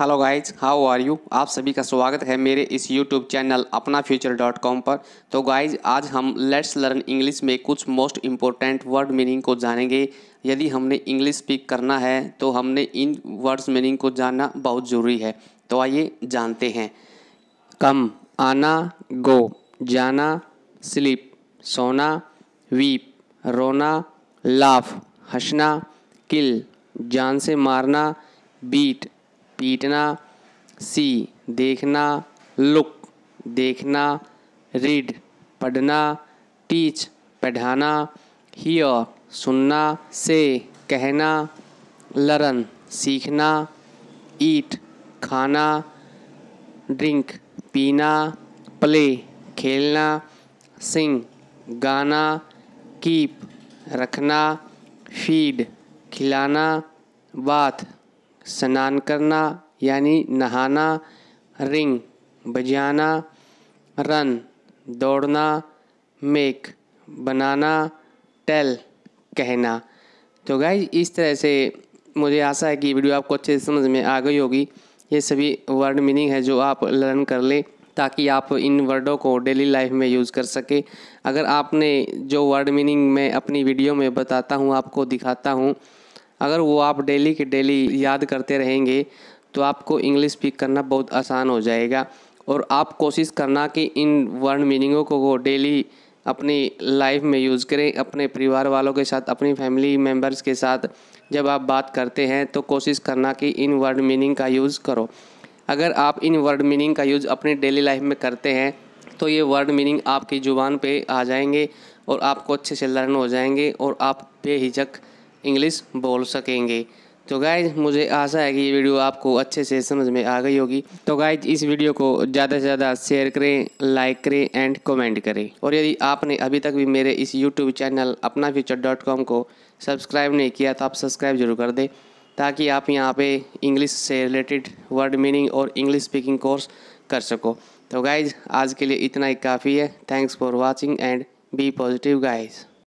hello guys how are you आप सभी का स्वागत है मेरे इस यूट्यूब चैनल अपना फ्यूचर डॉट कॉम पर तो गाइज आज हम लेट्स लर्न इंग्लिश में कुछ मोस्ट इम्पोर्टेंट वर्ड मीनिंग को जानेंगे यदि हमने इंग्लिश स्पीक करना है तो हमने इन वर्ड्स मीनिंग को जानना बहुत ज़रूरी है तो आइए जानते हैं कम आना गो जाना स्लीप सोना वीप रोना लाफ हंसना किल जान से मारना बीट पीटना सी देखना लुक देखना रीड पढ़ना टीच पढ़ाना हियर सुनना से कहना लर्न सीखना ईट खाना ड्रिंक पीना प्ले खेलना सिंग गाना कीप रखना फीड खिलाना बात स्नान करना यानी नहाना रिंग बजाना रन दौड़ना मेक बनाना टेल कहना तो गाय इस तरह से मुझे आशा है कि वीडियो आपको अच्छे से समझ में आ गई होगी ये सभी वर्ड मीनिंग है जो आप लर्न कर ले ताकि आप इन वर्डों को डेली लाइफ में यूज़ कर सके अगर आपने जो वर्ड मीनिंग मैं अपनी वीडियो में बताता हूँ आपको दिखाता हूँ अगर वो आप डेली के डेली याद करते रहेंगे तो आपको इंग्लिश स्पीक करना बहुत आसान हो जाएगा और आप कोशिश करना कि इन वर्ड मीनिंगों को डेली अपनी लाइफ में यूज़ करें अपने परिवार वालों के साथ अपनी फैमिली मेम्बर्स के साथ जब आप बात करते हैं तो कोशिश करना कि इन वर्ड मीनिंग का यूज़ करो अगर आप इन वर्ड मीनिंग का यूज़ अपनी डेली लाइफ में करते हैं तो ये वर्ड मीनिंग आपकी ज़ुबान पे आ जाएंगे और आपको अच्छे से लर्न हो जाएंगे और आप बेहिचक इंग्लिश बोल सकेंगे तो गाइज मुझे आशा है कि ये वीडियो आपको अच्छे से समझ में आ गई होगी तो गाइज इस वीडियो को ज़्यादा से ज़्यादा शेयर करें लाइक करें एंड कमेंट करें और यदि आपने अभी तक भी मेरे इस यूट्यूब चैनल अपना फ्यूचर डॉट कॉम को सब्सक्राइब नहीं किया तो आप सब्सक्राइब जरूर कर दें ताकि आप यहाँ पे इंग्लिश से रिलेटेड वर्ड मीनिंग और इंग्लिश स्पीकिंग कोर्स कर सको तो गाइज आज के लिए इतना ही काफ़ी है thanks for watching and be positive guys